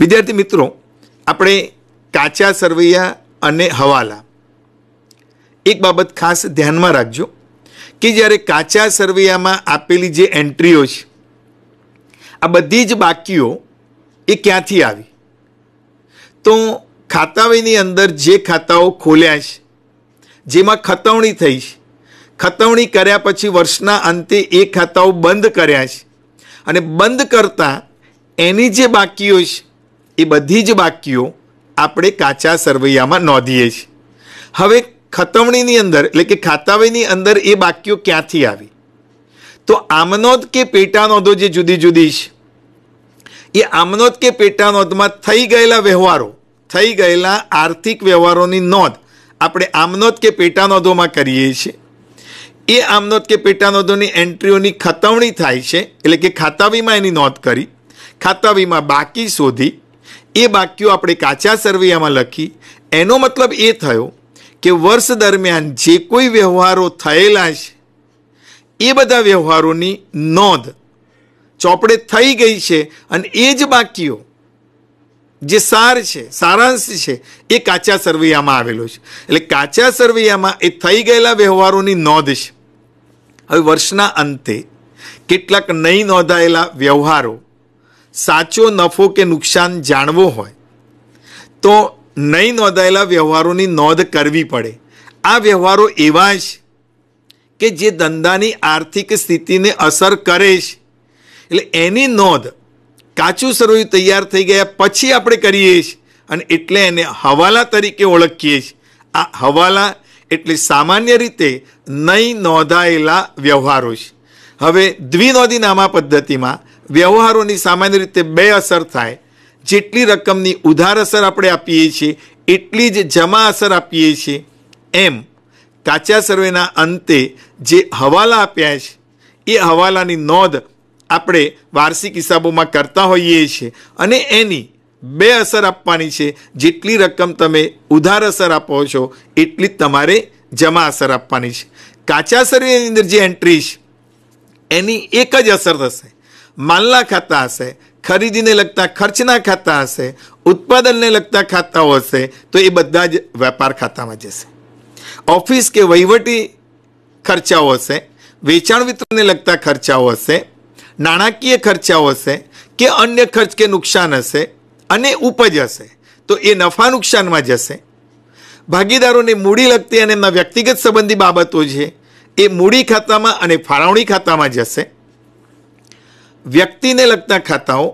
વિદ્યાર્થી મિત્રો આપણે કાચા સરવૈયા અને હવાલા એક બાબત ખાસ ધ્યાનમાં રાખજો કે જ્યારે કાચા સરવૈયામાં આપેલી જે એન્ટ્રીઓ છે આ બધી જ બાકીઓ એ ક્યાંથી આવી તો ખાતાવેની અંદર જે ખાતાઓ ખોલ્યા છે જેમાં ખતવણી થઈ છે ખતવણી કર્યા પછી વર્ષના અંતે એ ખાતાઓ બંધ કર્યા છે અને બંધ કરતાં એની જે બાકીઓ છે એ બધી જ બાકીઓ આપણે કાચા સરવૈયામાં નોંધીએ છીએ હવે ખતવણીની અંદર એટલે કે ખાતાવેની અંદર એ બાકીઓ ક્યાંથી આવી તો આમનોદ કે પેટાનોંધો જે જુદી જુદી છે એ આમનોદ કે પેટાનોંધમાં થઈ ગયેલા વ્યવહારો થઈ ગયેલા આર્થિક વ્યવહારોની નોંધ આપણે આમનોદ કે પેટાનોંધોમાં કરીએ છીએ એ આમનોદ કે પેટાનોંધોની એન્ટ્રીઓની ખતવણી થાય છે એટલે કે ખાતાવીમાં એની નોંધ કરી ખાતાવીમાં બાકી શોધી એ વાક્યો આપણે કાચા સરવૈયામાં લખી એનો મતલબ એ થયો કે વર્ષ દરમિયાન જે કોઈ વ્યવહારો થયેલા છે એ બધા વ્યવહારોની નોંધ ચોપડે થઈ ગઈ છે અને એ જ બાકીઓ જે સાર છે સારાંશ છે એ કાચા સરવૈયામાં આવેલો છે એટલે કાચા સરવૈયામાં એ થઈ ગયેલા વ્યવહારોની નોંધ છે હવે વર્ષના અંતે કેટલાક નહીં નોંધાયેલા વ્યવહારો સાચો નફો કે નુકસાન જાણવો હોય તો નહીં નોંધાયેલા વ્યવહારોની નોંધ કરવી પડે આ વ્યવહારો એવા જ કે જે ધંધાની આર્થિક સ્થિતિને અસર કરે છે એટલે એની નોંધ કાચું સરોયું તૈયાર થઈ ગયા પછી આપણે કરીએ છીએ અને એટલે એને હવાલા તરીકે ઓળખીએ છીએ આ હવાલા એટલે સામાન્ય રીતે નહીં નોંધાયેલા વ્યવહારો છે હવે દ્વિનોંધીનામા પદ્ધતિમાં વ્યવહારોની સામાન્ય રીતે બે અસર થાય જેટલી રકમની ઉધાર અસર આપણે આપીએ છીએ એટલી જ જમા અસર આપીએ છીએ એમ કાચા સર્વેના અંતે જે હવાલા આપ્યા છે એ હવાલાની નોંધ આપણે વાર્ષિક હિસાબોમાં કરતા હોઈએ છીએ અને એની બે અસર આપવાની છે જેટલી રકમ તમે ઉધાર અસર આપો છો એટલી જ તમારે જમા અસર આપવાની છે કાચા સર્વેની અંદર જે એન્ટ્રી છે એની એક જ અસર થશે માલના ખાતા હશે ખરીદીને લગતા ખર્ચના ખાતા હશે ઉત્પાદનને લગતા ખાતાઓ હશે તો એ બધા જ વેપાર ખાતામાં જશે ઓફિસ કે વહીવટી ખર્ચાઓ હશે વેચાણ વિતરણને લગતા ખર્ચાઓ હશે નાણાકીય ખર્ચાઓ હશે કે અન્ય ખર્ચ કે નુકસાન હશે અને ઉપજ હશે તો એ નફા નુકસાનમાં જશે ભાગીદારોને મૂડી લગતી અને એમના વ્યક્તિગત સંબંધી બાબતો છે એ મૂડી ખાતામાં અને ફાળવણી ખાતામાં જશે વ્યક્તિને લગતા ખાતાઓ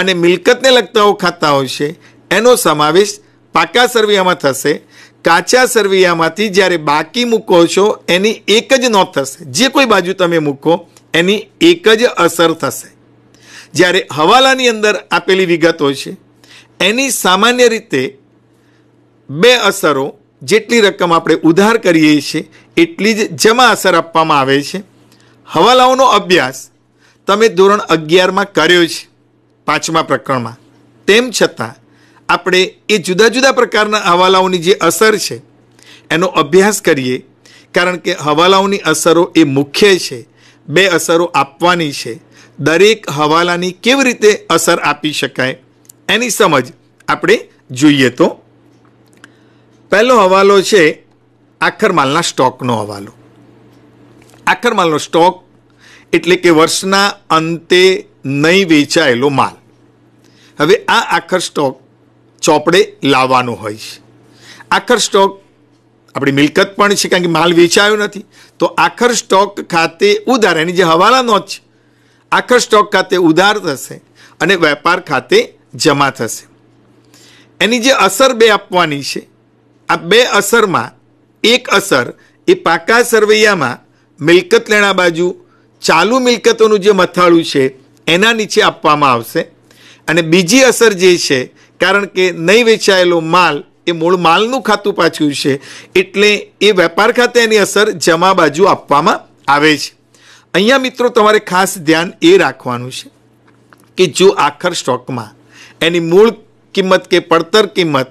અને મિલકતને લગતાઓ ખાતા હોય છે એનો સમાવેશ પાકા સરવૈયામાં થશે કાચા સરવૈયામાંથી જ્યારે બાકી મૂકો છો એની એક જ નોંધ થશે જે કોઈ બાજુ તમે મૂકો એની એક જ અસર થશે જ્યારે હવાલાની અંદર આપેલી વિગતો છે એની સામાન્ય રીતે બે અસરો જેટલી રકમ આપણે ઉધાર કરીએ છીએ એટલી જ જમા અસર આપવામાં આવે છે હવાલાઓનો અભ્યાસ તમે ધોરણ અગિયારમાં કર્યો છે પાંચમા પ્રકરણમાં તેમ છતાં આપણે એ જુદા જુદા પ્રકારના હવાલાઓની જે અસર છે એનો અભ્યાસ કરીએ કારણ કે હવાલાઓની અસરો એ મુખ્ય છે બે અસરો આપવાની છે દરેક હવાલાની કેવી રીતે અસર આપી શકાય એની સમજ આપણે જોઈએ તો પહેલો હવાલો છે આખરમાલના સ્ટોકનો હવાલો આખરમાલનો સ્ટોક એટલે કે વર્ષના અંતે નહીં વેચાયેલો માલ હવે આ આખર સ્ટોક ચોપડે લાવવાનો હોય છે આખર સ્ટોક આપણી મિલકત પણ છે કારણ કે માલ વેચાયો નથી તો આખર સ્ટોક ખાતે ઉધાર એની જે હવાલાનો જ છે આખર સ્ટોક ખાતે ઉધાર થશે અને વેપાર ખાતે જમા થશે એની જે અસર બે આપવાની છે આ બે અસરમાં એક અસર એ પાકા સરવૈયામાં મિલકત લેણા બાજુ ચાલુ મિલકતોનું જે મથાળું છે એના નીચે આપવામાં આવશે અને બીજી અસર જે છે કારણ કે નહીં વેચાયેલો માલ એ મૂળ માલનું ખાતું પાછું છે એટલે એ વેપાર ખાતે એની અસર જમા બાજુ આપવામાં આવે છે અહીંયા મિત્રો તમારે ખાસ ધ્યાન એ રાખવાનું છે કે જો આખર સ્ટોકમાં એની મૂળ કિંમત કે પડતર કિંમત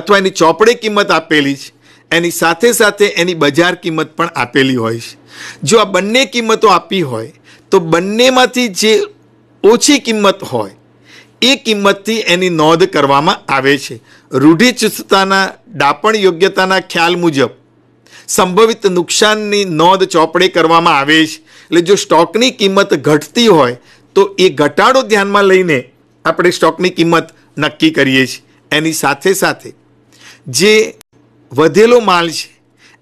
અથવા એની ચોપડી કિંમત આપેલી છે એની સાથે સાથે એની બજાર કિંમત પણ આપેલી હોય છે જો આ બંને કિંમતો આપી હોય તો બંનેમાંથી જે ઓછી કિંમત હોય એ કિંમતથી એની નોંધ કરવામાં આવે છે રૂઢિચુસ્તતાના દાપણ યોગ્યતાના ખ્યાલ મુજબ સંભવિત નુકસાનની નોંધ ચોપડે કરવામાં આવે છે એટલે જો સ્ટોકની કિંમત ઘટતી હોય તો એ ઘટાડો ધ્યાનમાં લઈને આપણે સ્ટોકની કિંમત નક્કી કરીએ છીએ એની સાથે સાથે જે વધેલો માલ છે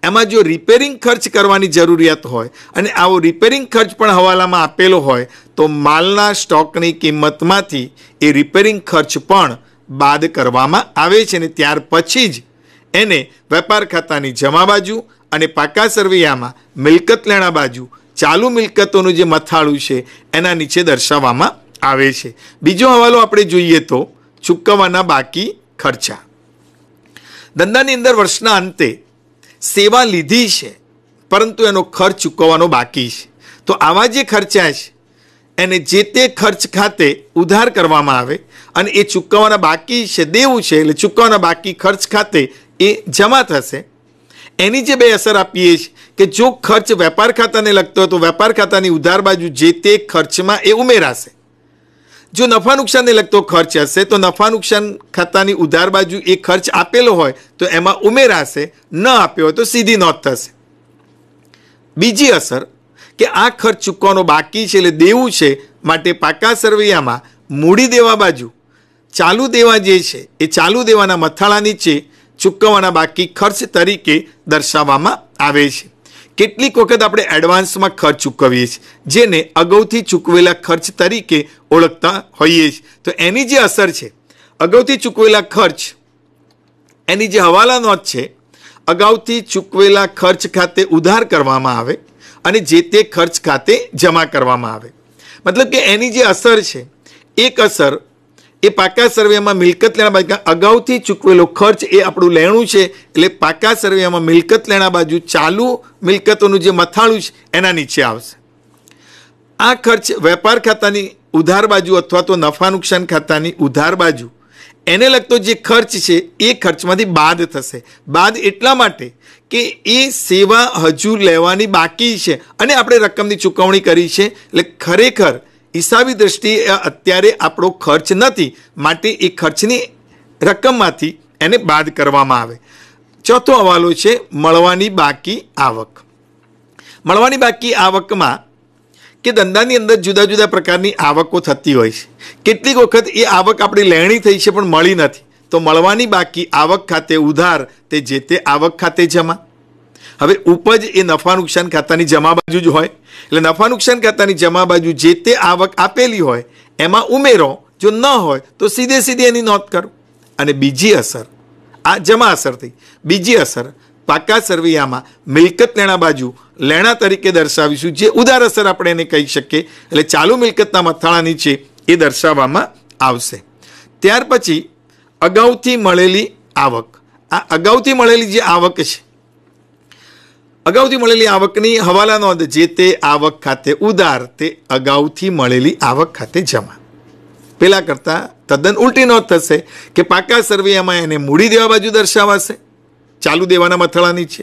એમાં જો રિપેરિંગ ખર્ચ કરવાની જરૂરિયાત હોય અને આવો રિપેરિંગ ખર્ચ પણ હવાલામાં આપેલો હોય તો માલના સ્ટોકની કિંમતમાંથી એ રિપેરિંગ ખર્ચ પણ બાદ કરવામાં આવે છે અને ત્યાર પછી જ એને વેપાર ખાતાની જમા બાજુ અને પાકા સરવૈયામાં મિલકત લેણા બાજુ ચાલુ મિલકતોનું જે મથાળું છે એના નીચે દર્શાવવામાં આવે છે બીજો હવાલો આપણે જોઈએ તો ચૂકવવાના બાકી ખર્ચા ધંધાની અંદર વર્ષના અંતે સેવા લીધી છે પરંતુ એનો ખર્ચ ચૂકવવાનો બાકી છે તો આવા જે ખર્ચા છે એને જે તે ખર્ચ ખાતે ઉધાર કરવામાં આવે અને એ ચૂકવવાના બાકી છે દેવું છે એટલે ચૂકવવાના બાકી ખર્ચ ખાતે એ જમા થશે એની જે બે અસર આપીએ છીએ કે જો ખર્ચ વેપાર ખાતાને લગતો હોય તો વેપાર ખાતાની ઉધાર બાજુ જે તે ખર્ચમાં એ ઉમેરાશે જો નફા નુકસાનને લગતો ખર્ચ હશે તો નફા નુકસાન ખાતાની ઉધાર બાજુ એ ખર્ચ આપેલો હોય તો એમાં ઉમેરાશે ન આપ્યો હોય તો સીધી નોંધ થશે બીજી અસર કે આ ખર્ચ ચૂકવાનો બાકી છે એટલે દેવું છે માટે પાકા સરવૈયામાં મૂડી દેવા બાજુ ચાલુ દેવા જે છે એ ચાલુ દેવાના મથાળા નીચે ચૂકવવાના બાકી ખર્ચ તરીકે દર્શાવવામાં આવે છે કેટલીક વખત આપણે એડવાન્સમાં ખર્ચ ચૂકવીએ છીએ જેને અગાઉથી ચૂકવેલા ખર્ચ તરીકે ઓળખતા હોઈએ છીએ તો એની જે અસર છે અગાઉથી ચૂકવેલા ખર્ચ એની જે હવાલા નોંધ છે અગાઉથી ચૂકવેલા ખર્ચ ખાતે ઉધાર કરવામાં આવે અને જે તે ખર્ચ ખાતે જમા કરવામાં આવે મતલબ કે એની જે અસર છે એક અસર એ પાકા સર્વેમાં મિલકત લેણા બાજુ અગાઉથી ચૂકવેલો ખર્ચ એ આપણું લેણું છે એટલે પાકા સર્વેમાં મિલકત લેણા બાજુ ચાલુ મિલકતોનું જે મથાળું છે એના નીચે આવશે આ ખર્ચ વેપાર ખાતાની ઉધાર બાજુ અથવા તો નફા નુકસાન ખાતાની ઉધાર બાજુ એને લગતો જે ખર્ચ છે એ ખર્ચમાંથી બાદ થશે બાદ એટલા માટે કે એ સેવા હજુ લેવાની બાકી છે અને આપણે રકમની ચૂકવણી કરી છે એટલે ખરેખર હિસાબી દ્રષ્ટિએ અત્યારે આપણો ખર્ચ નથી માટે એ ખર્ચની રકમમાંથી એને બાદ કરવામાં આવે ચોથો હવાલો છે મળવાની બાકી આવક મળવાની બાકી આવકમાં કે ધંધાની અંદર જુદા જુદા પ્રકારની આવકો થતી હોય છે કેટલીક વખત એ આવક આપણી લેણી થઈ છે પણ મળી નથી તો મળવાની બાકી આવક ખાતે ઉધાર તે જે તે આવક ખાતે જમા હવે ઉપજ એ નફા નુકસાન ખાતાની જમા બાજુ જ હોય એટલે નફા નુકસાન ખાતાની જમા બાજુ જે તે આવક આપેલી હોય એમાં ઉમેરો જો ન હોય તો સીધે સીધી એની નોંધ કરો અને બીજી અસર આ જમા અસર થઈ બીજી અસર પાકા સરવૈયામાં મિલકત લેણા બાજુ લેણા તરીકે દર્શાવીશું જે ઉદાર અસર આપણે એને કહી શકીએ એટલે ચાલુ મિલકતના મથાળાની છે એ દર્શાવવામાં આવશે ત્યાર પછી અગાઉથી મળેલી આવક આ અગાઉથી મળેલી જે આવક છે અગાઉથી મળેલી આવકની હવાલા નોંધ જે તે આવક ખાતે ઉધાર તે અગાઉથી મળેલી આવક ખાતે જમા પેલા કરતાં તદ્દન ઉલટી નોંધ થશે કે પાકા સરવૈયામાં એને મૂડી દેવા બાજુ દર્શાવાશે ચાલુ દેવાના મથળાની છે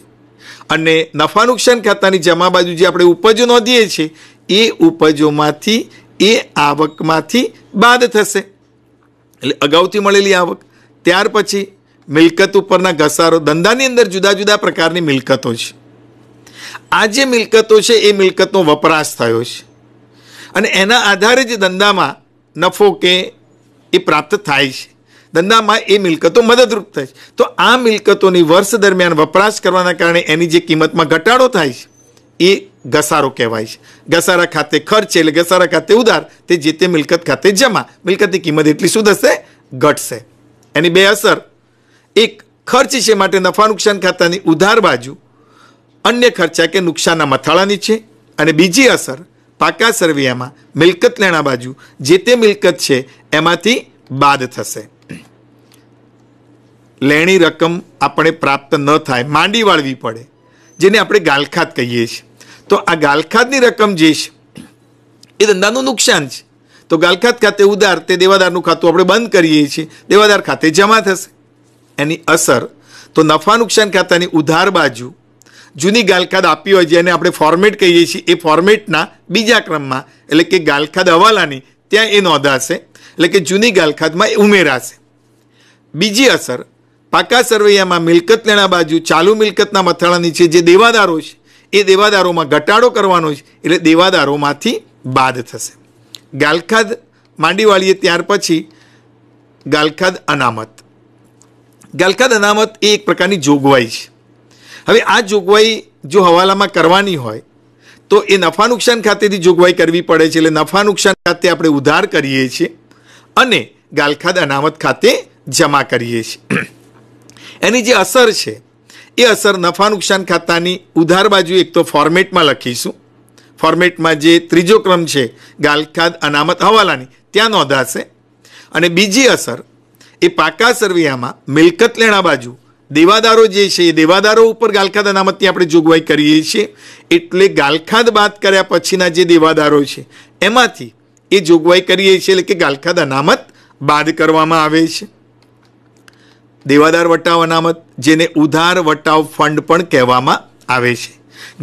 અને નફા નુકસાન ખાતાની જમા બાજુ જે આપણે ઉપજો નોંધીએ છીએ એ ઉપજોમાંથી એ આવકમાંથી બાદ થશે એટલે અગાઉથી મળેલી આવક ત્યાર પછી મિલકત ઉપરના ઘસારો ધંધાની અંદર જુદા જુદા પ્રકારની મિલકતો છે આ જે મિલકતો છે એ મિલકતનો વપરાશ થયો છે અને એના આધારે જ ધંધામાં નફો કે એ પ્રાપ્ત થાય છે ધંધામાં એ મિલકતો મદદરૂપ થાય છે તો આ મિલકતોની વર્ષ દરમિયાન વપરાશ કરવાના કારણે એની જે કિંમતમાં ઘટાડો થાય છે એ ઘસારો કહેવાય છે ઘસારા ખાતે ખર્ચ એટલે ઘસારા ખાતે ઉધાર તે જે તે મિલકત ખાતે જમા મિલકતની કિંમત એટલી શું થશે ઘટશે એની બે અસર એક ખર્ચ છે માટે નફા નુકસાન ખાતાની ઉધાર બાજુ અન્ય ખર્ચા કે નુકસાનના મથાળાની છે અને બીજી અસર પાકા સરવૈયામાં મિલકત લેણા બાજુ જે તે મિલકત છે એમાંથી બાદ થશે લેણી રકમ આપણે પ્રાપ્ત ન થાય માંડી વાળવી પડે જેને આપણે ગાલખાત કહીએ છીએ તો આ ગાલખાતની રકમ જે છે એ ધંધાનું નુકસાન છે તો ગાલખાત ખાતે ઉધાર તે દેવાદારનું ખાતું આપણે બંધ કરીએ છીએ દેવાદાર ખાતે જમા થશે એની અસર તો નફા નુકસાન ખાતાની ઉધાર બાજુ જૂની ગાલખાદ આપી હોય જેને આપણે ફોર્મેટ કહીએ છીએ એ ફોર્મેટના બીજા ક્રમમાં એટલે કે ગાલખાદ હવાલાની ત્યાં એ નોંધાશે એટલે કે જૂની ગાલખાદમાં એ ઉમેરાશે બીજી અસર પાકા સરવૈયામાં મિલકત લેણા બાજુ ચાલુ મિલકતના મથાળા નીચે જે દેવાદારો છે એ દેવાદારોમાં ઘટાડો કરવાનો છે એટલે દેવાદારોમાંથી બાદ થશે ગાલખાદ માંડીવાળીએ ત્યાર પછી ગાલખાદ અનામત ગાલખાદ અનામત એ એક પ્રકારની જોગવાઈ છે હવે આ જોગવાઈ જો હવાલામાં કરવાની હોય તો એ નફા નુકસાન ખાતેથી જોગવાઈ કરવી પડે છે એટલે નફા નુકસાન ખાતે આપણે ઉધાર કરીએ છીએ અને ગાલખાદ અનામત ખાતે જમા કરીએ છીએ એની જે અસર છે એ અસર નફા નુકસાન ખાતાની ઉધાર બાજુ એક તો ફોર્મેટમાં લખીશું ફોર્મેટમાં જે ત્રીજો ક્રમ છે ગાલખાદ અનામત હવાલાની ત્યાં નોંધાશે અને બીજી અસર એ પાકા સરવૈયામાં મિલકત લેણા બાજુ દેવાદારો જે છે એ દેવાદારો ઉપર ગાલખાદ અનામતની આપણે જોગવાઈ કરીએ છીએ એટલે ગાલખાદ બાદ કર્યા પછીના જે દેવાદારો છે એમાંથી એ જોગવાઈ કરીએ છીએ એટલે કે ગાલખાદ અનામત બાદ કરવામાં આવે છે દેવાદાર વટાવ અનામત જેને ઉધાર વટાવ ફંડ પણ કહેવામાં આવે છે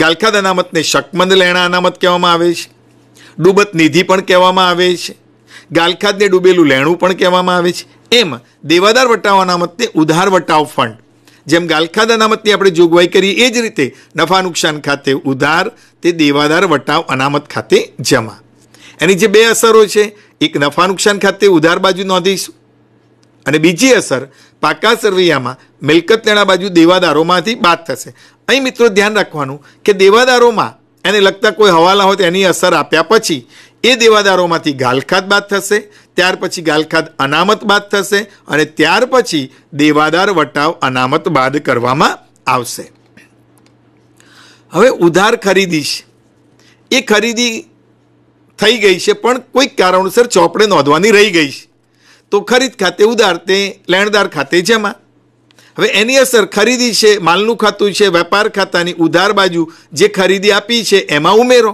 ગાલખાદ અનામતને શકમંદ લેણા અનામત કહેવામાં આવે છે ડૂબત નિધિ પણ કહેવામાં આવે છે ગાલખાદને ડૂબેલું લેણું પણ કહેવામાં આવે છે એમ દેવાદાર વટાવ અનામતને ઉધાર વટાવ ફંડ જેમ ગાલખાદ અનામતની આપણે જોગવાઈ કરી એ જ રીતે નફા નુકસાન ખાતે ઉધાર તે દેવાદાર વટાવ અનામત ખાતે જમા એની જે બે અસરો છે એક નફા નુકસાન ખાતે ઉધાર બાજુ નોંધીશું અને બીજી અસર પાકા સરવૈયામાં મિલકત લેણા બાજુ દેવાદારોમાંથી બાદ થશે અહીં મિત્રો ધ્યાન રાખવાનું કે દેવાદારોમાં એને લગતા કોઈ હવાલા હોય તો એની અસર આપ્યા પછી એ દેવાદારોમાંથી ગાલખાત બાદ થશે ત્યાર પછી ગાલખાદ અનામત બાદ થશે અને ત્યાર પછી દેવાદાર વટાવ અનામત બાદ કરવામાં આવશે હવે ઉધાર ખરીદી છે એ ખરીદી થઈ ગઈ છે પણ કોઈક કારણોસર ચોપડે નોંધવાની રહી ગઈ છે તો ખરીદ ખાતે ઉધાર તે લેણદાર ખાતે જમા હવે એની અસર ખરીદી છે માલનું ખાતું છે વેપાર ખાતાની ઉધાર બાજુ જે ખરીદી આપી છે એમાં ઉમેરો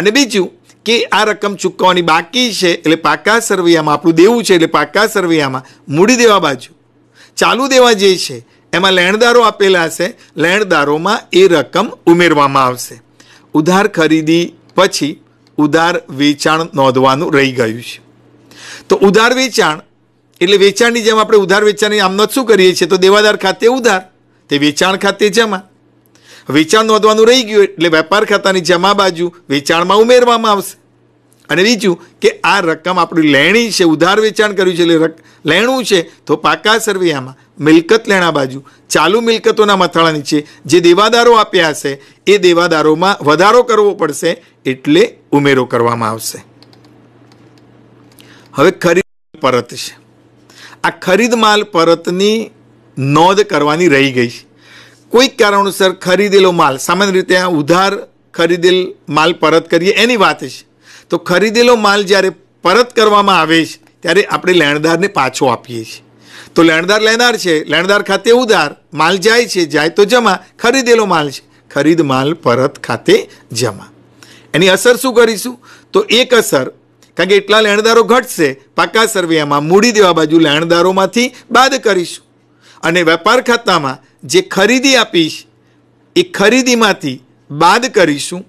અને બીજું કે આ રકમ ચૂકવવાની બાકી છે એટલે પાકા સરવૈયામાં આપણું દેવું છે એટલે પાકા સરવૈયામાં મૂડી દેવા બાજુ ચાલુ દેવા જે છે એમાં લેણદારો આપેલા હશે લેણદારોમાં એ રકમ ઉમેરવામાં આવશે ઉધાર ખરીદી પછી ઉધાર વેચાણ નોંધવાનું રહી ગયું છે તો ઉધાર વેચાણ એટલે વેચાણની જેમ આપણે ઉધાર વેચાણની આમનો શું કરીએ છીએ તો દેવાદાર ખાતે ઉધાર તે વેચાણ ખાતે જમા વેચાણ નોંધવાનું રહી ગયું એટલે વેપાર ખાતાની જમા બાજુ વેચાણમાં ઉમેરવામાં આવશે અને બીજું કે આ રકમ આપણી લેણી છે ઉધાર વેચાણ કર્યું છે એટલે લેણું છે તો પાકા સરવૈયામાં મિલકત લેણા બાજુ ચાલુ મિલકતોના મથાળા નીચે જે દેવાદારો આપ્યા હશે એ દેવાદારોમાં વધારો કરવો પડશે એટલે ઉમેરો કરવામાં આવશે હવે ખરીદ પરત છે આ ખરીદ માલ પરતની નોંધ કરવાની રહી ગઈ છે કોઈક કારણોસર ખરીદેલો માલ સામાન્ય રીતે આ ઉધાર ખરીદેલ માલ પરત કરીએ એની વાત છે તો ખરીદેલો માલ જ્યારે પરત કરવામાં આવે છે ત્યારે આપણે લેણદારને પાછો આપીએ છીએ તો લેણદાર લેનાર છે લેણદાર ખાતે ઉધાર માલ જાય છે જાય તો જમા ખરીદેલો માલ છે ખરીદ માલ પરત ખાતે જમા એની અસર શું કરીશું તો એક અસર કારણ કે એટલા લેણદારો ઘટશે પાકા સર્વેમાં મૂડી દેવા બાજુ લેણદારોમાંથી બાદ કરીશું અને વેપાર ખાતામાં જે ખરીદી આપીશ એ ખરીદીમાંથી બાદ કરીશું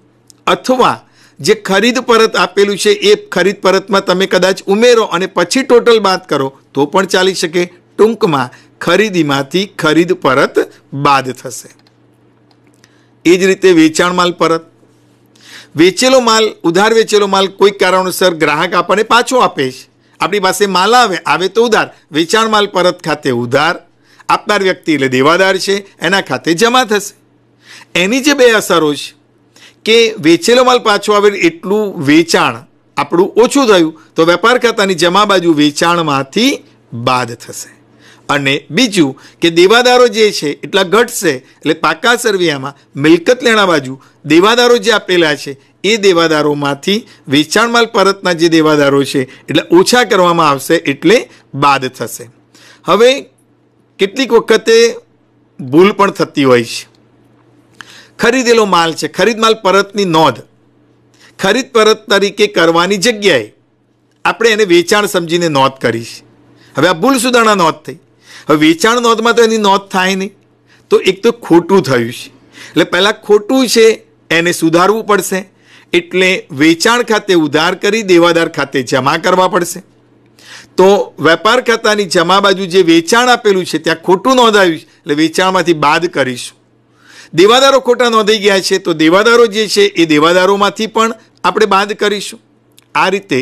અથવા જે ખરીદ પરત આપેલું છે એ ખરીદ પરતમાં તમે કદાચ ઉમેરો અને પછી ટોટલ બાદ કરો તો પણ ચાલી શકે ટૂંકમાં ખરીદીમાંથી ખરીદ પરત બાદ થશે એ જ રીતે વેચાણ માલ પરત વેચેલો માલ ઉધાર વેચેલો માલ કોઈ કારણોસર ગ્રાહક આપણને પાછો આપે છે આપણી પાસે માલ આવે આવે તો ઉધાર વેચાણ માલ પરત ખાતે ઉધાર આપનાર વ્યક્તિ એટલે દેવાદાર છે એના ખાતે જમા થશે એની જે બે અસરો છે કે વેચેલો માલ પાછો આવે એટલું વેચાણ આપણું ઓછું થયું તો વેપાર ખાતાની જમા બાજુ વેચાણમાંથી બાદ થશે અને બીજું કે દેવાદારો જે છે એટલા ઘટશે એટલે પાકા સરવિયામાં મિલકત લેણા બાજુ દેવાદારો જે આપેલા છે એ દેવાદારોમાંથી વેચાણ માલ પરતના જે દેવાદારો છે એટલે ઓછા કરવામાં આવશે એટલે બાદ થશે હવે કેટલીક વખતે ભૂલ પણ થતી હોય છે ખરીદેલો માલ છે ખરીદ માલ પરતની નોંધ ખરીદ પરત તરીકે કરવાની જગ્યાએ આપણે એને વેચાણ સમજીને નોંધ કરીશ હવે આ ભૂલ સુધારણા નોંધ થઈ હવે વેચાણ નોંધમાં તો એની નોંધ થાય નહીં તો એક તો ખોટું થયું છે એટલે પહેલાં ખોટું છે એને સુધારવું પડશે એટલે વેચાણ ખાતે ઉધાર કરી દેવાદાર ખાતે જમા કરવા પડશે તો વેપાર ખાતાની જમા બાજુ જે વેચાણ આપેલું છે ત્યાં ખોટું નોંધાયું એટલે વેચાણમાંથી બાદ કરીશું દેવાદારો ખોટા નોંધાઈ ગયા છે તો દેવાદારો જે છે એ દેવાદારોમાંથી પણ આપણે બાદ કરીશું આ રીતે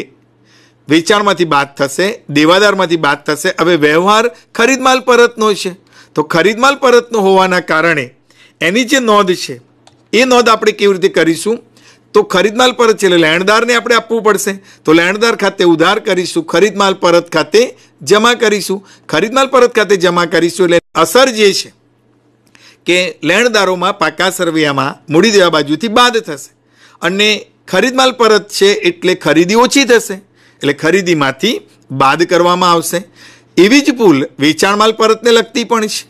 વેચાણમાંથી બાદ થશે દેવાદારમાંથી બાદ થશે હવે વ્યવહાર ખરીદમાલ પરતનો છે તો ખરીદમાલ પરતનો હોવાના કારણે એની જે નોંધ છે એ નોંધ આપણે કેવી રીતે કરીશું તો ખરીદ માલ પરત છે એટલે લેણદારને આપણે આપવું પડશે તો લેણદાર ખાતે ઉધાર કરીશું ખરીદમાલ પરત ખાતે જમા કરીશું ખરીદમાલ પરત ખાતે જમા કરીશું એટલે અસર જે છે કે લેણદારોમાં પાકા સરવૈયામાં મૂડી દેવા બાજુથી બાદ થશે અને ખરીદમાલ પરત છે એટલે ખરીદી ઓછી થશે એટલે ખરીદીમાંથી બાદ કરવામાં આવશે એવી જ ભૂલ વેચાણ માલ પરતને લગતી પણ છે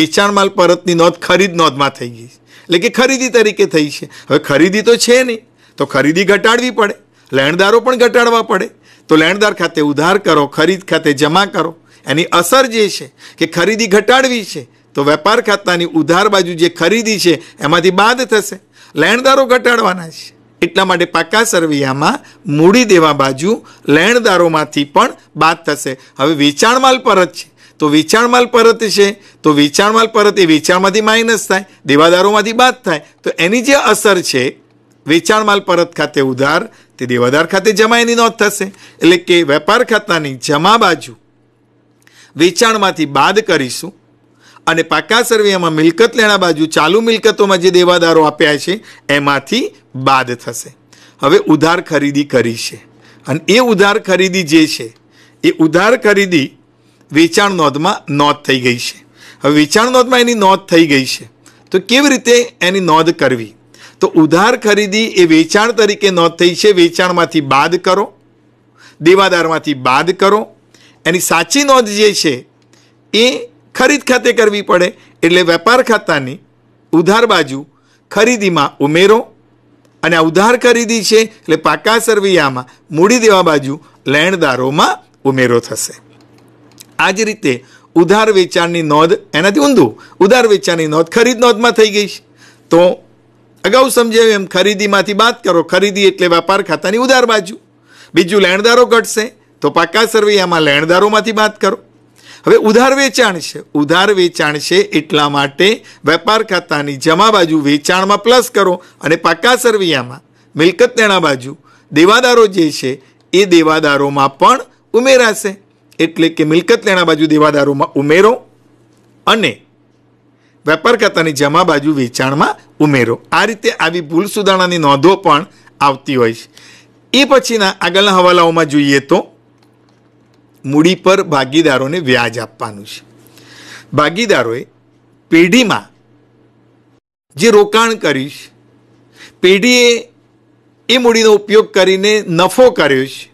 વેચાણ માલ પરતની નોંધ ખરીદ નોંધમાં થઈ ગઈ એટલે કે ખરીદી તરીકે થઈ છે હવે ખરીદી તો છે નહીં તો ખરીદી ઘટાડવી પડે લેણદારો પણ ઘટાડવા પડે તો લેણદાર ખાતે ઉધાર કરો ખરીદ ખાતે જમા કરો એની અસર જે છે કે ખરીદી ઘટાડવી છે તો વેપાર ખાતાની ઉધાર બાજુ જે ખરીદી છે એમાંથી બાદ થશે લેણદારો ઘટાડવાના છે એટલા માટે પાકા સરવૈયામાં મૂડી દેવા બાજુ લેણદારોમાંથી પણ બાદ થશે હવે વેચાણ માલ પરત છે તો વેચાણ માલ પરત છે તો વેચાણ માલ પરત એ વેચાણમાંથી માઇનસ થાય દેવાદારોમાંથી બાદ થાય તો એની જે અસર છે વેચાણ માલ પરત ખાતે ઉધાર તે દેવાદાર ખાતે જમા એની નોંધ થશે એટલે કે વેપાર ખાતાની જમા બાજુ વેચાણમાંથી બાદ કરીશું અને પાકા સર્વેમાં મિલકત લેણા બાજુ ચાલુ મિલકતોમાં જે દેવાદારો આપ્યા છે એમાંથી બાદ થશે હવે ઉધાર ખરીદી કરી છે અને એ ઉધાર ખરીદી જે છે એ ઉધાર ખરીદી વેચાણ નોંધમાં નોંધ થઈ ગઈ છે હવે વેચાણ નોંધમાં એની નોંધ થઈ ગઈ છે તો કેવી રીતે એની નોંધ કરવી તો ઉધાર ખરીદી એ વેચાણ તરીકે નોંધ થઈ છે વેચાણમાંથી બાદ કરો દેવાદારમાંથી બાદ કરો એની સાચી નોંધ જે છે એ ખરીદ ખાતે કરવી પડે એટલે વેપાર ખાતાની ઉધાર બાજુ ખરીદીમાં ઉમેરો અને આ ઉધાર ખરીદી છે એટલે પાકા સરવૈયામાં મૂડી દેવા બાજુ લેણદારોમાં ઉમેરો થશે આ જ રીતે ઉધાર વેચાણની નોંધ એનાથી ઊંધું ઉધાર વેચાણની નોંધ ખરીદ નોંધમાં થઈ ગઈ છે તો અગાઉ સમજાવ્યું એમ ખરીદીમાંથી બાદ કરો ખરીદી એટલે વેપાર ખાતાની ઉધાર બાજુ બીજું લેણદારો ઘટશે તો પાકા સરવૈયામાં લેણદારોમાંથી બાદ કરો હવે ઉધાર વેચાણ છે ઉધાર વેચાણ છે એટલા માટે વેપાર ખાતાની જમા બાજુ વેચાણમાં પ્લસ કરો અને પાકા સરવૈયામાં મિલકત દેણા બાજુ દેવાદારો જે છે એ દેવાદારોમાં પણ ઉમેરાશે એટલે કે મિલકત લેણા બાજુ દેવાદારોમાં ઉમેરો અને વેપાર વેપારકર્તાની જમા બાજુ વેચાણમાં ઉમેરો આ રીતે આવી ભૂલ સુધારણાની નોંધો પણ આવતી હોય છે એ પછીના આગળના હવાલાઓમાં જોઈએ તો મૂડી પર ભાગીદારોને વ્યાજ આપવાનું છે ભાગીદારોએ પેઢીમાં જે રોકાણ કરીશ પેઢીએ એ મૂડીનો ઉપયોગ કરીને નફો કર્યો છે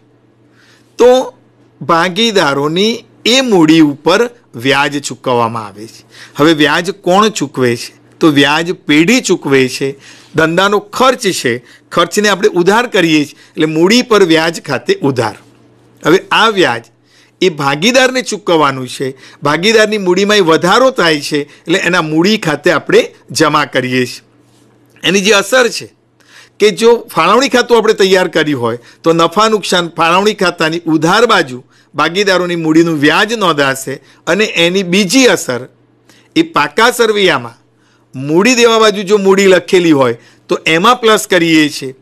તો ભાગીદારોની એ મૂડી ઉપર વ્યાજ ચૂકવવામાં આવે છે હવે વ્યાજ કોણ ચૂકવે છે તો વ્યાજ પેઢી ચૂકવે છે ધંધાનો ખર્ચ છે ખર્ચને આપણે ઉધાર કરીએ છીએ એટલે મૂડી પર વ્યાજ ખાતે ઉધાર હવે આ વ્યાજ એ ભાગીદારને ચૂકવવાનું છે ભાગીદારની મૂડીમાં એ વધારો થાય છે એટલે એના મૂડી ખાતે આપણે જમા કરીએ છીએ એની જે અસર છે કે જો ફાળવણી ખાતું આપણે તૈયાર કર્યું હોય તો નફા નુકસાન ફાળવણી ખાતાની ઉધાર બાજુ ભાગીદારોની મૂડીનું વ્યાજ નોંધાશે અને એની બીજી અસર એ પાકા સરવૈયામાં મૂડી દેવા બાજુ જો મૂડી લખેલી હોય તો એમાં પ્લસ કરીએ છીએ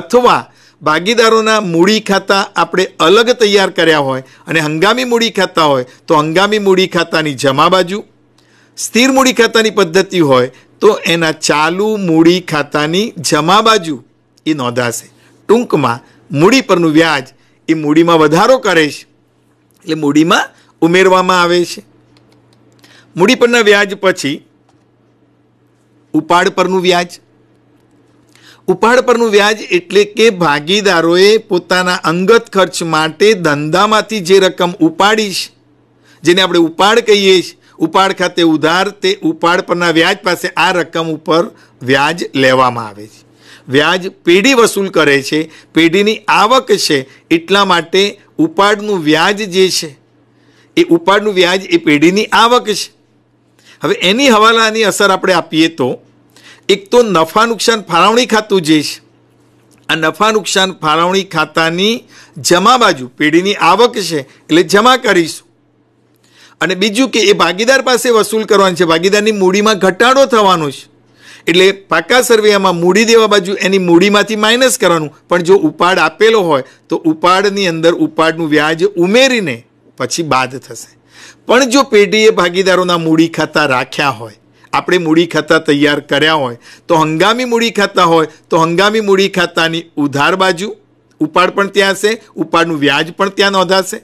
અથવા ભાગીદારોના મૂડી ખાતા આપણે અલગ તૈયાર કર્યા હોય અને હંગામી મૂડી ખાતા હોય તો હંગામી મૂડી ખાતાની જમા બાજુ સ્થિર મૂડી ખાતાની પદ્ધતિ હોય તો એના ચાલુ મૂડી ખાતાની જમા બાજુ એ નોંધાશે ટૂંકમાં મૂડી પરનું વ્યાજ એ મૂડીમાં વધારો કરે છે એટલે મૂડીમાં ઉમેરવામાં આવે છે મૂડી પરના વ્યાજ પછી ઉપાડ પરનું વ્યાજ ઉપાડ પરનું વ્યાજ એટલે કે ભાગીદારોએ પોતાના અંગત ખર્ચ માટે ધંધામાંથી જે રકમ ઉપાડી છે જેને આપણે ઉપાડ કહીએ છીએ ઉપાડ ખાતે ઉધાર તે ઉપાડ પરના વ્યાજ પાસે આ રકમ ઉપર વ્યાજ લેવામાં આવે છે વ્યાજ પેઢી વસૂલ કરે છે પેઢીની આવક છે એટલા માટે ઉપાડનું વ્યાજ જે છે એ ઉપાડનું વ્યાજ એ પેઢીની આવક છે હવે એની હવાલાની અસર આપણે આપીએ તો એક તો નફા નુકસાન ફાળવણી ખાતું જે છે આ નફા નુકસાન ફાળવણી ખાતાની જમા બાજુ પેઢીની આવક છે એટલે જમા કરીશું અને બીજું કે એ ભાગીદાર પાસે વસૂલ કરવાનું છે ભાગીદારની મૂડીમાં ઘટાડો થવાનો છે એટલે પાકા સર્વેયામાં મૂડી દેવા બાજુ એની મૂડીમાંથી માઇનસ કરવાનું પણ જો ઉપાડ આપેલો હોય તો ઉપાડની અંદર ઉપાડનું વ્યાજ ઉમેરીને પછી બાદ થશે પણ જો પેઢીએ ભાગીદારોના મૂડી ખાતા રાખ્યા હોય આપણે મૂડી ખાતા તૈયાર કર્યા હોય તો હંગામી મૂડી ખાતા હોય તો હંગામી મૂડી ખાતાની ઉધાર બાજુ ઉપાડ પણ ત્યાં હશે ઉપાડનું વ્યાજ પણ ત્યાં નોંધાશે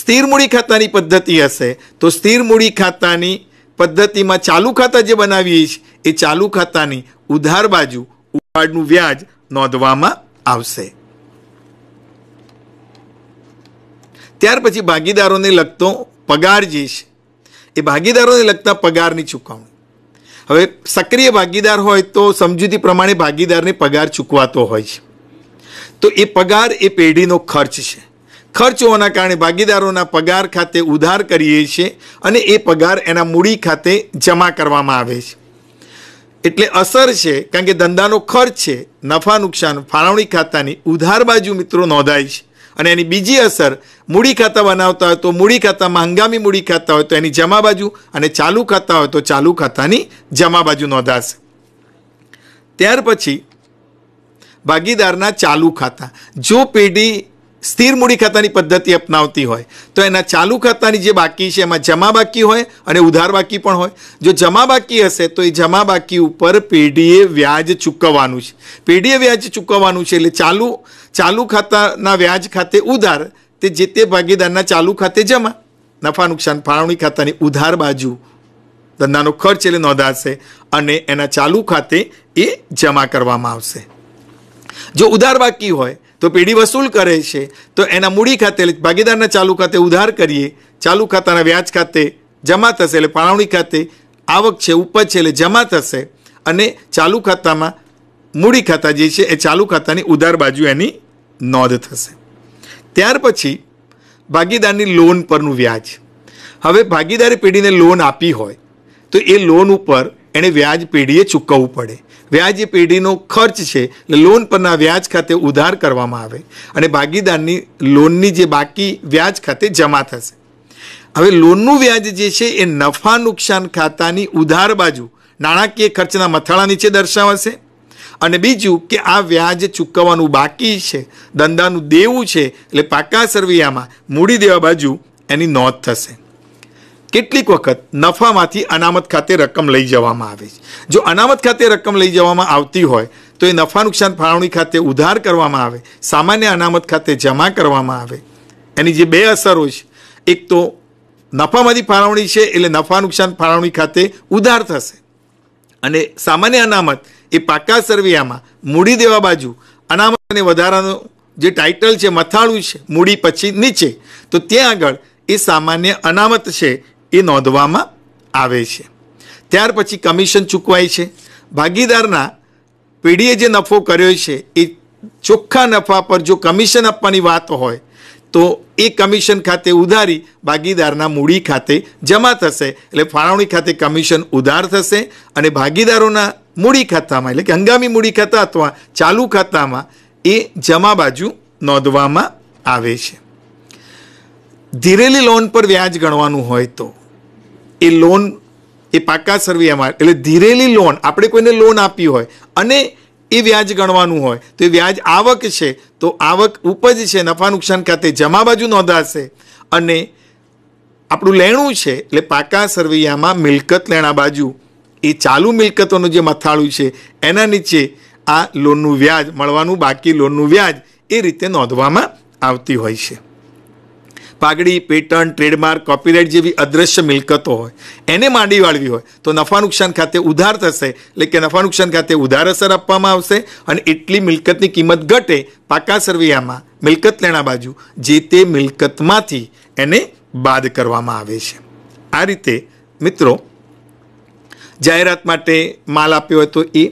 સ્થિર મૂડી ખાતાની પદ્ધતિ હશે તો સ્થિર મૂડી ખાતાની પદ્ધતિમાં ચાલુ ખાતા જે બનાવીએ છીએ એ ચાલુ ખાતાની ઉધાર બાજુ ઉપાડનું વ્યાજ નોંધવામાં આવશે ત્યાર પછી ભાગીદારોને લગતો પગાર જે છે એ ભાગીદારોને લગતા પગારની ચૂકવણી હવે સક્રિય ભાગીદાર હોય તો સમજૂતી પ્રમાણે ભાગીદારને પગાર ચૂકવાતો હોય છે તો એ પગાર એ પેઢીનો ખર્ચ છે ખર્ચ હોવાના કારણે ભાગીદારોના પગાર ખાતે ઉધાર કરીએ છીએ અને એ પગાર એના મૂડી ખાતે જમા કરવામાં આવે છે એટલે અસર છે કારણ કે ધંધાનો ખર્ચ છે નફા નુકસાન ફાળવણી ખાતાની ઉધાર બાજુ મિત્રો નોંધાય છે અને એની બીજી અસર મૂડી ખાતા બનાવતા હોય તો મૂડી ખાતામાં હંગામી મૂડી ખાતા હોય તો એની જમા બાજુ અને ચાલુ ખાતા હોય તો ચાલુ ખાતાની જમા બાજુ નોંધાશે ત્યાર પછી ભાગીદારના ચાલુ ખાતા જો પેઢી સ્થિર મૂડી ખાતાની પદ્ધતિ અપનાવતી હોય તો એના ચાલુ ખાતાની જે બાકી છે એમાં જમા બાકી હોય અને ઉધાર બાકી પણ હોય જો જમા બાકી હશે તો એ જમા બાકી ઉપર પેઢીએ વ્યાજ ચૂકવવાનું છે પેઢીએ વ્યાજ ચૂકવવાનું છે એટલે ચાલુ ચાલુ ખાતાના વ્યાજ ખાતે ઉધાર તે જે તે ભાગીદારના ચાલુ ખાતે જમા નફા નુકસાન ફાળવણી ખાતાની ઉધાર બાજુ ધંધાનો ખર્ચ એટલે નોંધાશે અને એના ચાલુ ખાતે એ જમા કરવામાં આવશે જો ઉધાર બાકી હોય તો પેઢી વસૂલ કરે છે તો એના મૂડી ખાતે ભાગીદારના ચાલુ ખાતે ઉધાર કરીએ ચાલુ ખાતાના વ્યાજ ખાતે જમા થશે એટલે પાળવણી ખાતે આવક છે ઉપજ છે એટલે જમા થશે અને ચાલુ ખાતામાં મૂડી ખાતા જે છે એ ચાલુ ખાતાની ઉધાર બાજુ એની નોંધ થશે ત્યાર પછી ભાગીદારની લોન પરનું વ્યાજ હવે ભાગીદારી પેઢીને લોન આપી હોય તો એ લોન ઉપર એણે વ્યાજ પેઢીએ ચૂકવવું પડે વ્યાજ એ પેઢીનો ખર્ચ છે એટલે લોન પરના વ્યાજ ખાતે ઉધાર કરવામાં આવે અને ભાગીદારની લોનની જે બાકી વ્યાજ ખાતે જમા થશે હવે લોનનું વ્યાજ જે છે એ નફા નુકસાન ખાતાની ઉધાર બાજુ નાણાકીય ખર્ચના મથાળા નીચે દર્શાવશે અને બીજું કે આ વ્યાજ ચૂકવવાનું બાકી છે ધંધાનું દેવું છે એટલે પાકા સરવૈયામાં મૂડી દેવા બાજુ એની નોંધ થશે કેટલીક વખત નફામાંથી અનામત ખાતે રકમ લઈ જવામાં આવે છે જો અનામત ખાતે રકમ લઈ જવામાં આવતી હોય તો એ નફા નુકસાન ફાળવણી ખાતે ઉધાર કરવામાં આવે સામાન્ય અનામત ખાતે જમા કરવામાં આવે એની જે બે અસરો છે એક તો નફામાંથી ફાળવણી છે એટલે નફા નુકસાન ફાળવણી ખાતે ઉધાર થશે અને સામાન્ય અનામત એ પાકા સરવિયામાં મૂડી દેવા બાજુ અનામત અને વધારાનો જે ટાઇટલ છે મથાળું છે મૂડી પછી નીચે તો ત્યાં આગળ એ સામાન્ય અનામત છે એ નોંધવામાં આવે છે ત્યાર પછી કમિશન ચૂકવાય છે ભાગીદારના પેઢીએ જે નફો કર્યો છે એ ચોખ્ખા નફા પર જો કમિશન આપવાની વાત હોય તો એ કમિશન ખાતે ઉધારી ભાગીદારના મૂડી ખાતે જમા થશે એટલે ફાળવણી ખાતે કમિશન ઉધાર થશે અને ભાગીદારોના મૂડી ખાતામાં એટલે કે હંગામી મૂડી ખાતા અથવા ચાલુ ખાતામાં એ જમા બાજુ નોંધવામાં આવે છે ધીરેલી લોન પર વ્યાજ ગણવાનું હોય તો એ લોન એ પાકા સરવૈયામાં એટલે ધીરેલી લોન આપણે કોઈને લોન આપી હોય અને એ વ્યાજ ગણવાનું હોય તો એ વ્યાજ આવક છે તો આવક ઉપજ છે નફા નુકસાન ખાતે જમા બાજુ નોંધાશે અને આપણું લેણું છે એટલે પાકા સરવૈયામાં મિલકત લેણા બાજુ એ ચાલુ મિલકતોનું જે મથાળું છે એના નીચે આ લોનનું વ્યાજ મળવાનું બાકી લોનનું વ્યાજ એ રીતે નોંધવામાં આવતી હોય છે પાઘડી પેટર્ન ટ્રેડમાર્ક કોપીરાઇટ જેવી અદ્રશ્ય મિલકતો હોય એને માંડી વાળવી હોય તો નફા નુકસાન ખાતે ઉધાર થશે એટલે કે નફા નુકસાન ખાતે ઉધાર અસર આપવામાં આવશે અને એટલી મિલકતની કિંમત ઘટે પાકા સરવૈયામાં મિલકત લેણા બાજુ જે તે મિલકતમાંથી એને બાદ કરવામાં આવે છે આ રીતે મિત્રો જાહેરાત માટે માલ આપ્યો હતો એ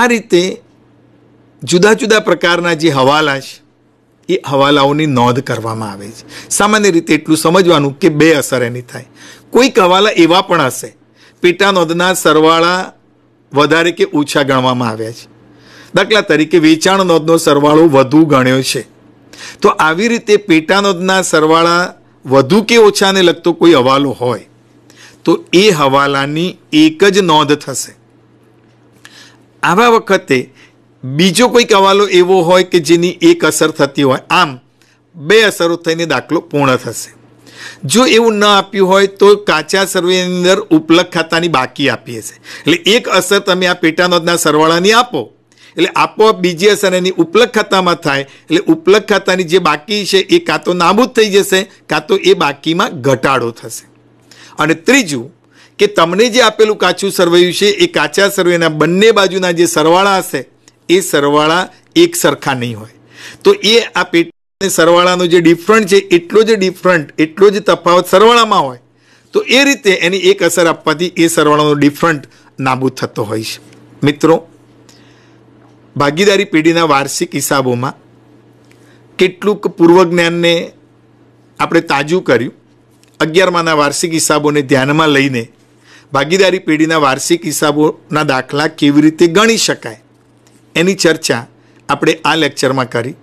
આ રીતે જુદા જુદા પ્રકારના જે હવાલા છે એ હવાલાઓની નોંધ કરવામાં આવે છે સામાન્ય રીતે એટલું સમજવાનું કે બે અસર એની થાય કોઈક હવાલા એવા પણ હશે પેટા નોંધના સરવાળા વધારે કે ઓછા ગણવામાં આવ્યા છે દાખલા તરીકે વેચાણ નોંધનો સરવાળો વધુ ગણ્યો છે તો આવી રીતે પેટા નોંધના સરવાળા વધુ કે ઓછાને લગતો કોઈ હવાલો હોય તો એ હવાલાની એક જ નોંધ થશે આવા વખતે બીજો કોઈ કવાલો એવો હોય કે જેની એક અસર થતી હોય આમ બે અસરો થઈને દાખલો પૂર્ણ થશે જો એવું ન આપ્યું હોય તો કાચા સર્વેની અંદર ઉપલબ્ધ ખાતાની બાકી આપીએ છીએ એટલે એક અસર તમે આ પેટાનોંધના સરવાળાની આપો એટલે આપોઆપ બીજી અસર એની ઉપલબ્ધ ખાતામાં થાય એટલે ઉપલબ્ધ ખાતાની જે બાકી છે એ કાં તો નાબૂદ થઈ જશે કાં તો એ બાકીમાં ઘટાડો થશે અને ત્રીજું કે તમને જે આપેલું કાચું સરવૈયું છે એ કાચા સર્વેના બંને બાજુના જે સરવાળા હશે એ સરવાળા એક સરખા નહીં હોય તો એ આ પેટને સરવાળાનો જે ડિફરન્ટ છે એટલો જ ડિફરન્ટ એટલો જ તફાવત સરવાળામાં હોય તો એ રીતે એની એક અસર આપવાથી એ સરવાળાનો ડિફરન્ટ નાબૂદ થતો હોય છે મિત્રો ભાગીદારી પેઢીના વાર્ષિક હિસાબોમાં કેટલુંક પૂર્વજ્ઞાનને આપણે તાજું કર્યું અગિયારમાના વાર્ષિક હિસાબોને ધ્યાનમાં લઈને ભાગીદારી પેઢીના વાર્ષિક હિસાબોના દાખલા કેવી રીતે ગણી શકાય એની ચર્ચા આપણે આ લેક્ચરમાં કરી